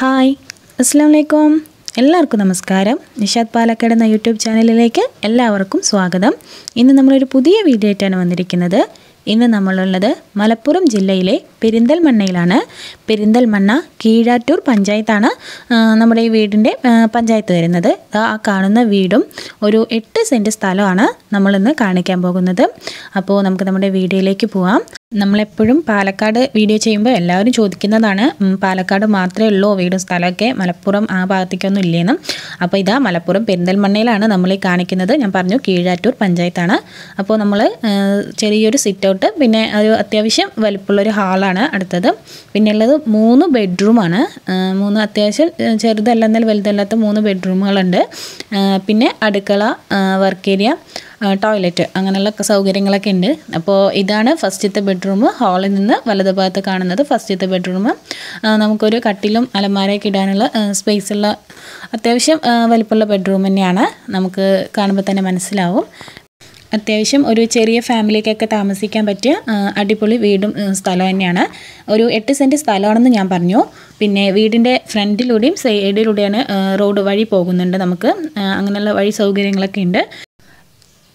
hi അസ്സാം വലൈക്കും എല്ലാവർക്കും നമസ്കാരം നിഷാദ് പാലക്കാട് എന്ന യൂട്യൂബ് ചാനലിലേക്ക് എല്ലാവർക്കും സ്വാഗതം ഇന്ന് നമ്മളൊരു പുതിയ വീഡിയോ ആയിട്ടാണ് വന്നിരിക്കുന്നത് ഇന്ന് നമ്മളുള്ളത് മലപ്പുറം ജില്ലയിലെ പെരിന്തൽമണ്ണയിലാണ് പെരിന്തൽമണ്ണ കീഴാറ്റൂർ പഞ്ചായത്താണ് നമ്മുടെ ഈ വീടിൻ്റെ പഞ്ചായത്ത് വരുന്നത് ആ കാണുന്ന വീടും ഒരു എട്ട് സെൻറ്റ് സ്ഥലമാണ് നമ്മളിന്ന് കാണിക്കാൻ പോകുന്നത് അപ്പോൾ നമുക്ക് നമ്മുടെ വീഡിയോയിലേക്ക് പോവാം നമ്മളെപ്പോഴും പാലക്കാട് വീഡിയോ ചെയ്യുമ്പോൾ എല്ലാവരും ചോദിക്കുന്നതാണ് പാലക്കാട് മാത്രമേ ഉള്ളൂ വീടും സ്ഥലമൊക്കെ മലപ്പുറം ആ ഭാഗത്തേക്കൊന്നും ഇല്ലേന്നും അപ്പോൾ ഇതാ മലപ്പുറം പെരിന്തൽമണ്ണയിലാണ് നമ്മൾ ഈ കാണിക്കുന്നത് ഞാൻ പറഞ്ഞു കീഴാറ്റൂർ പഞ്ചായത്താണ് അപ്പോൾ നമ്മൾ ചെറിയൊരു സിറ്റൗട്ട് പിന്നെ ഒരു അത്യാവശ്യം വലിപ്പമുള്ളൊരു ഹാളാണ് അടുത്തത് പിന്നെ ഉള്ളത് മൂന്ന് ബെഡ്റൂമാണ് മൂന്ന് അത്യാവശ്യം ചെറുതല്ല വലുതല്ലാത്ത മൂന്ന് ബെഡ്റൂമുകളുണ്ട് പിന്നെ അടുക്കള വർക്ക് ഏരിയ ടോയ്ലറ്റ് അങ്ങനെയുള്ള സൗകര്യങ്ങളൊക്കെ ഉണ്ട് അപ്പോൾ ഇതാണ് ഫസ്റ്റത്തെ ബെഡ്റൂം ഹാളിൽ നിന്ന് വലത് ഭാഗത്ത് കാണുന്നത് ഫസ്റ്റത്തെ ബെഡ്റൂം നമുക്കൊരു കട്ടിലും അലമാരയൊക്കെ ഇടാനുള്ള സ്പേസുള്ള അത്യാവശ്യം വലിപ്പമുള്ള ബെഡ്റൂം തന്നെയാണ് നമുക്ക് കാണുമ്പോൾ തന്നെ മനസ്സിലാവും അത്യാവശ്യം ഒരു ചെറിയ ഫാമിലിക്കൊക്കെ താമസിക്കാൻ പറ്റിയ അടിപൊളി വീടും സ്ഥലം തന്നെയാണ് ഒരു എട്ട് സെൻറ്റ് സ്ഥലമാണെന്ന് ഞാൻ പറഞ്ഞു പിന്നെ വീടിൻ്റെ ഫ്രണ്ടിലൂടെയും സൈഡിലൂടെയാണ് റോഡ് വഴി പോകുന്നുണ്ട് നമുക്ക് അങ്ങനെയുള്ള വഴി സൗകര്യങ്ങളൊക്കെ ഉണ്ട്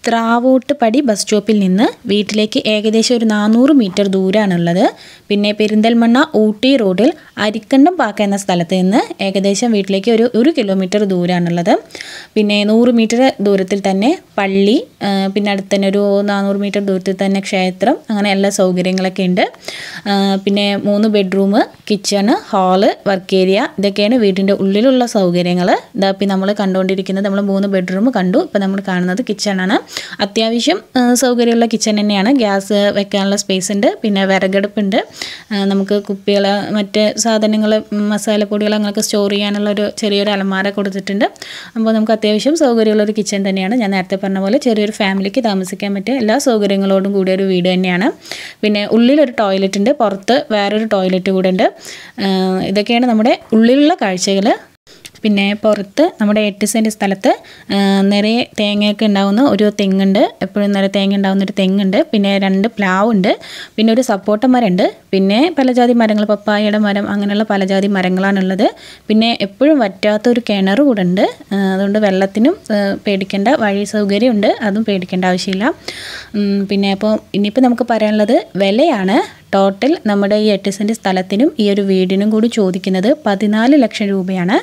ത്രാവോട്ടുപടി ബസ് സ്റ്റോപ്പിൽ നിന്ന് വീട്ടിലേക്ക് ഏകദേശം ഒരു നാനൂറ് മീറ്റർ ദൂരാണുള്ളത് പിന്നെ പെരിന്തൽമണ്ണ ഊട്ടി റോഡിൽ അരിക്കണ്ടം പാക്ക എന്ന സ്ഥലത്ത് നിന്ന് ഏകദേശം വീട്ടിലേക്ക് ഒരു ഒരു കിലോമീറ്റർ ദൂരാണുള്ളത് പിന്നെ നൂറ് മീറ്റർ ദൂരത്തിൽ തന്നെ പള്ളി പിന്നെ അടുത്ത് തന്നെ ഒരു നാനൂറ് മീറ്റർ ദൂരത്തിൽ തന്നെ ക്ഷേത്രം അങ്ങനെ എല്ലാ സൗകര്യങ്ങളൊക്കെ ഉണ്ട് പിന്നെ മൂന്ന് bedroom kitchen hall work area ഇതൊക്കെയാണ് വീടിൻ്റെ ഉള്ളിലുള്ള സൗകര്യങ്ങൾ ഇതാ ഇപ്പം നമ്മൾ കണ്ടുകൊണ്ടിരിക്കുന്നത് നമ്മൾ മൂന്ന് ബെഡ്റൂം കണ്ടു ഇപ്പം നമ്മൾ കാണുന്നത് കിച്ചണാണ് അത്യാവശ്യം സൗകര്യമുള്ള കിച്ചൺ തന്നെയാണ് ഗ്യാസ് വെക്കാനുള്ള സ്പേസ് ഉണ്ട് പിന്നെ വിറകടുപ്പുണ്ട് നമുക്ക് കുപ്പികൾ മറ്റ് സാധനങ്ങൾ മസാലപ്പൊടികൾ അങ്ങനെയൊക്കെ സ്റ്റോർ ചെയ്യാനുള്ള ഒരു ചെറിയൊരു അലമാര കൊടുത്തിട്ടുണ്ട് അപ്പോൾ നമുക്ക് അത്യാവശ്യം സൗകര്യമുള്ള ഒരു കിച്ചൺ തന്നെയാണ് ഞാൻ നേരത്തെ പറഞ്ഞ പോലെ ചെറിയൊരു ഫാമിലിക്ക് താമസിക്കാൻ പറ്റിയ എല്ലാ സൗകര്യങ്ങളോടും കൂടിയ ഒരു വീട് തന്നെയാണ് പിന്നെ ഉള്ളിലൊരു ടോയ്ലറ്റ് ഉണ്ട് പുറത്ത് വേറൊരു ടോയ്ലറ്റ് കൂടെ ഉണ്ട് ഇതൊക്കെയാണ് നമ്മുടെ ഉള്ളിലുള്ള കാഴ്ചകൾ പിന്നെ പുറത്ത് നമ്മുടെ എട്ട് സെൻറ്റ് സ്ഥലത്ത് നിറയെ തേങ്ങയൊക്കെ ഉണ്ടാകുന്ന ഒരു തെങ്ങുണ്ട് എപ്പോഴും നിറയെ തേങ്ങ ഉണ്ടാകുന്ന ഒരു തെങ്ങുണ്ട് പിന്നെ രണ്ട് പ്ലാവ് ഉണ്ട് പിന്നെ ഒരു സപ്പോർട്ട മരമുണ്ട് പിന്നെ പലജാതി മരങ്ങൾ പപ്പായയുടെ മരം അങ്ങനെയുള്ള പലജാതി മരങ്ങളാണുള്ളത് പിന്നെ എപ്പോഴും വറ്റാത്ത ഒരു കിണർ കൂടെ ഉണ്ട് അതുകൊണ്ട് വെള്ളത്തിനും പേടിക്കേണ്ട വഴി സൗകര്യമുണ്ട് അതും പേടിക്കേണ്ട ആവശ്യമില്ല പിന്നെ അപ്പോൾ ഇനിയിപ്പോൾ നമുക്ക് പറയാനുള്ളത് വിലയാണ് ടോട്ടൽ നമ്മുടെ ഈ എട്ട് സെൻറ്റ് സ്ഥലത്തിനും ഈ ഒരു വീടിനും കൂടി ചോദിക്കുന്നത് പതിനാല് ലക്ഷം രൂപയാണ്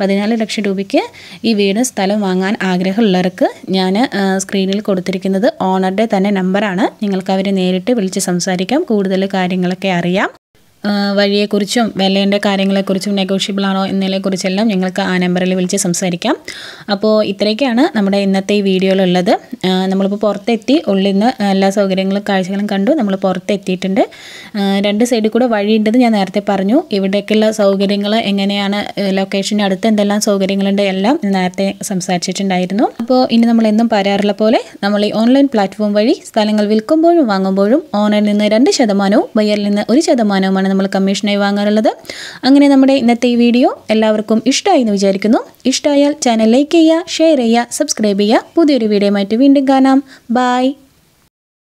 പതിനാല് ലക്ഷം രൂപയ്ക്ക് ഈ വീടും സ്ഥലം വാങ്ങാൻ ആഗ്രഹമുള്ളവർക്ക് ഞാൻ സ്ക്രീനിൽ കൊടുത്തിരിക്കുന്നത് ഓണറുടെ തന്നെ നമ്പറാണ് നിങ്ങൾക്ക് അവരെ നേരിട്ട് വിളിച്ച് സംസാരിക്കാം കൂടുതൽ കാര്യങ്ങളൊക്കെ അറിയാം വഴിയെക്കുറിച്ചും വിലേൻ്റെ കാര്യങ്ങളെക്കുറിച്ചും നെഗോഷ്യബിൾ ആണോ എന്നതിനെക്കുറിച്ചെല്ലാം ഞങ്ങൾക്ക് ആ നമ്പറിൽ വിളിച്ച് സംസാരിക്കാം അപ്പോൾ ഇത്രയൊക്കെയാണ് നമ്മുടെ ഇന്നത്തെ ഈ വീഡിയോയിലുള്ളത് നമ്മളിപ്പോൾ പുറത്തെത്തി ഉള്ളിൽ നിന്ന് എല്ലാ സൗകര്യങ്ങളും കാഴ്ചകളും കണ്ടു നമ്മൾ പുറത്തെത്തിയിട്ടുണ്ട് രണ്ട് സൈഡിൽ കൂടെ വഴിയുണ്ടെന്ന് ഞാൻ നേരത്തെ പറഞ്ഞു ഇവിടേക്കുള്ള സൗകര്യങ്ങൾ എങ്ങനെയാണ് ലൊക്കേഷൻ്റെ അടുത്ത് എന്തെല്ലാം സൗകര്യങ്ങളുണ്ട് എല്ലാം നേരത്തെ സംസാരിച്ചിട്ടുണ്ടായിരുന്നു അപ്പോൾ ഇനി നമ്മൾ എന്നും പറയാറുള്ള പോലെ നമ്മൾ ഈ ഓൺലൈൻ പ്ലാറ്റ്ഫോം വഴി സ്ഥലങ്ങൾ വിൽക്കുമ്പോഴും വാങ്ങുമ്പോഴും ഓണറിൽ നിന്ന് രണ്ട് ശതമാനവും ബയ്യറിൽ നിന്ന് ഒരു ശതമാനവുമാണ് നമ്മൾ കമ്മീഷനായി വാങ്ങാറുള്ളത് അങ്ങനെ നമ്മുടെ ഇന്നത്തെ ഈ വീഡിയോ എല്ലാവർക്കും ഇഷ്ടമായി എന്ന് വിചാരിക്കുന്നു ഇഷ്ടമായാൽ ചാനൽ ലൈക്ക് ചെയ്യുക ഷെയർ ചെയ്യുക സബ്സ്ക്രൈബ് ചെയ്യുക പുതിയൊരു വീഡിയോ വീണ്ടും കാണാം ബായ്